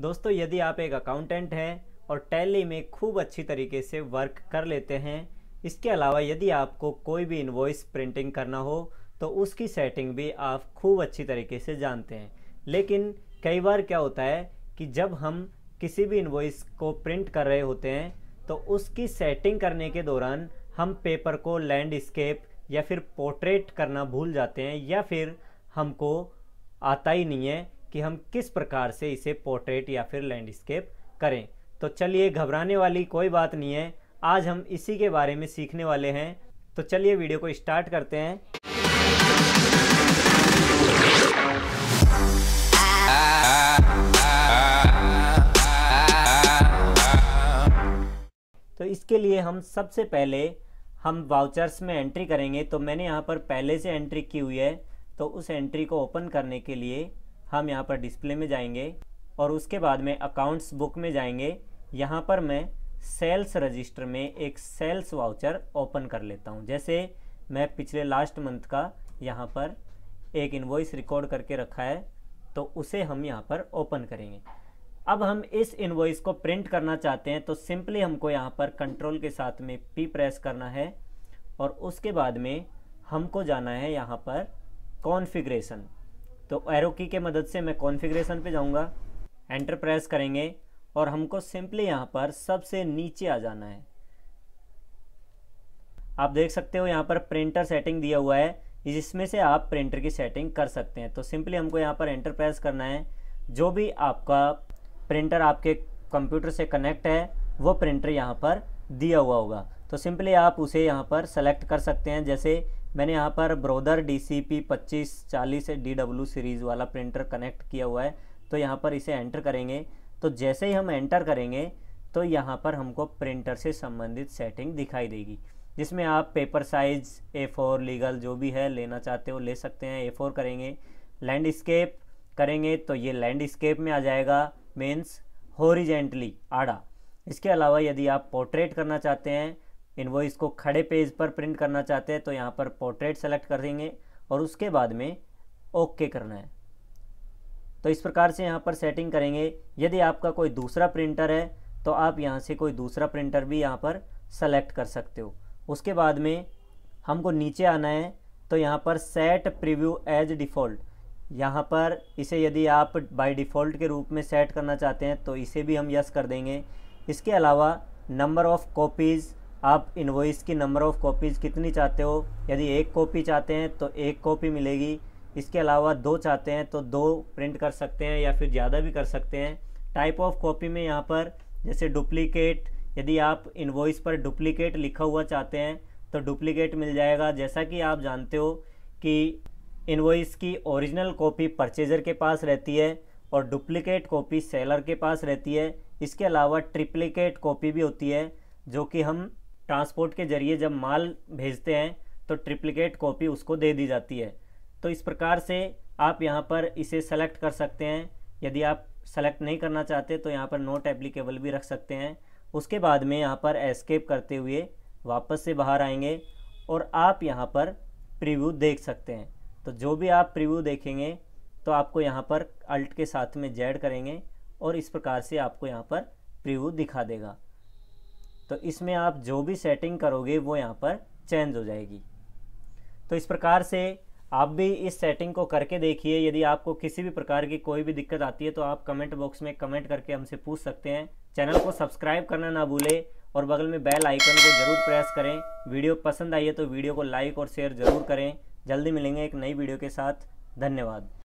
दोस्तों यदि आप एक अकाउंटेंट हैं और टैली में खूब अच्छी तरीके से वर्क कर लेते हैं इसके अलावा यदि आपको कोई भी इन्वॉइस प्रिंटिंग करना हो तो उसकी सेटिंग भी आप खूब अच्छी तरीके से जानते हैं लेकिन कई बार क्या होता है कि जब हम किसी भी इन्वॉइस को प्रिंट कर रहे होते हैं तो उसकी सेटिंग करने के दौरान हम पेपर को लैंडस्केप या फिर पोर्ट्रेट करना भूल जाते हैं या फिर हमको आता ही नहीं है कि हम किस प्रकार से इसे पोर्ट्रेट या फिर लैंडस्केप करें तो चलिए घबराने वाली कोई बात नहीं है आज हम इसी के बारे में सीखने वाले हैं तो चलिए वीडियो को स्टार्ट करते हैं तो इसके लिए हम सबसे पहले हम वाउचर्स में एंट्री करेंगे तो मैंने यहाँ पर पहले से एंट्री की हुई है तो उस एंट्री को ओपन करने के लिए हम यहाँ पर डिस्प्ले में जाएंगे और उसके बाद में अकाउंट्स बुक में जाएंगे यहाँ पर मैं सेल्स रजिस्टर में एक सेल्स वाउचर ओपन कर लेता हूँ जैसे मैं पिछले लास्ट मंथ का यहाँ पर एक इन्वॉइस रिकॉर्ड करके रखा है तो उसे हम यहाँ पर ओपन करेंगे अब हम इस इन्वॉइस को प्रिंट करना चाहते हैं तो सिंपली हमको यहाँ पर कंट्रोल के साथ में पी प्रेस करना है और उसके बाद में हमको जाना है यहाँ पर कॉन्फ़िगरेशन तो एरो की के मदद से मैं कॉन्फ़िगरेशन पे जाऊंगा एंटर प्रेस करेंगे और हमको सिंपली यहाँ पर सबसे नीचे आ जाना है आप देख सकते हो यहाँ पर प्रिंटर सेटिंग दिया हुआ है जिसमें से आप प्रिंटर की सेटिंग कर सकते हैं तो सिंपली हमको यहाँ पर एंटर प्रेस करना है जो भी आपका प्रिंटर आपके कंप्यूटर से कनेक्ट है वो प्रिंटर यहाँ पर दिया हुआ होगा तो सिंपली आप उसे यहाँ पर सेलेक्ट कर सकते हैं जैसे मैंने यहाँ पर ब्रोदर डी सी पी पच्चीस चालीस डी डब्ल्यू सीरीज़ वाला प्रिंटर कनेक्ट किया हुआ है तो यहाँ पर इसे एंटर करेंगे तो जैसे ही हम एंटर करेंगे तो यहाँ पर हमको प्रिंटर से संबंधित सेटिंग दिखाई देगी जिसमें आप paper size A four legal जो भी है लेना चाहते हो ले सकते हैं ए फोर करेंगे लैंडस्केप करेंगे तो ये लैंडस्केप में आ जाएगा मीन्स होरिजेंटली आड़ा इसके अलावा यदि आप पोर्ट्रेट करना चाहते हैं इनवॉइस को खड़े पेज पर प्रिंट करना चाहते हैं तो यहाँ पर पोर्ट्रेट सेलेक्ट कर देंगे और उसके बाद में ओके करना है तो इस प्रकार से यहाँ पर सेटिंग करेंगे यदि आपका कोई दूसरा प्रिंटर है तो आप यहाँ से कोई दूसरा प्रिंटर भी यहाँ पर सेलेक्ट कर सकते हो उसके बाद में हमको नीचे आना है तो यहाँ पर सेट प्रीव्यू एज डिफ़ॉल्ट यहाँ पर इसे यदि आप बाय डिफ़ॉल्ट के रूप में सेट करना चाहते हैं तो इसे भी हम यस कर देंगे इसके अलावा नंबर ऑफ़ कॉपीज़ आप इन्वॉइस की नंबर ऑफ़ कॉपीज़ कितनी चाहते हो यदि एक कॉपी चाहते हैं तो एक कॉपी मिलेगी इसके अलावा दो चाहते हैं तो दो प्रिंट कर सकते हैं या फिर ज़्यादा भी कर सकते हैं टाइप ऑफ कॉपी में यहाँ पर जैसे डुप्लीकेट यदि आप इन्वॉइस पर डुप्लीकेट लिखा हुआ चाहते हैं तो डुप्लीकेट मिल जाएगा जैसा कि आप जानते हो कि इन्वॉइस की ओरिजिनल कॉपी परचेजर के पास रहती है और डुप्लीकेट कॉपी सेलर के पास रहती है इसके अलावा ट्रिप्लीकेट कॉपी भी होती है जो कि हम ट्रांसपोर्ट के जरिए जब माल भेजते हैं तो ट्रिप्लिकेट कॉपी उसको दे दी जाती है तो इस प्रकार से आप यहाँ पर इसे सेलेक्ट कर सकते हैं यदि आप सेलेक्ट नहीं करना चाहते तो यहाँ पर नोट एप्लीकेबल भी रख सकते हैं उसके बाद में यहाँ पर एस्केप करते हुए वापस से बाहर आएंगे और आप यहाँ पर प्रीव्यू देख सकते हैं तो जो भी आप प्रीव्यू देखेंगे तो आपको यहाँ पर अल्ट के साथ में जेड करेंगे और इस प्रकार से आपको यहाँ पर प्रीव्यू दिखा देगा तो इसमें आप जो भी सेटिंग करोगे वो यहाँ पर चेंज हो जाएगी तो इस प्रकार से आप भी इस सेटिंग को करके देखिए यदि आपको किसी भी प्रकार की कोई भी दिक्कत आती है तो आप कमेंट बॉक्स में कमेंट करके हमसे पूछ सकते हैं चैनल को सब्सक्राइब करना ना भूलें और बगल में बेल आइकन को ज़रूर प्रेस करें वीडियो पसंद आई है तो वीडियो को लाइक और शेयर ज़रूर करें जल्दी मिलेंगे एक नई वीडियो के साथ धन्यवाद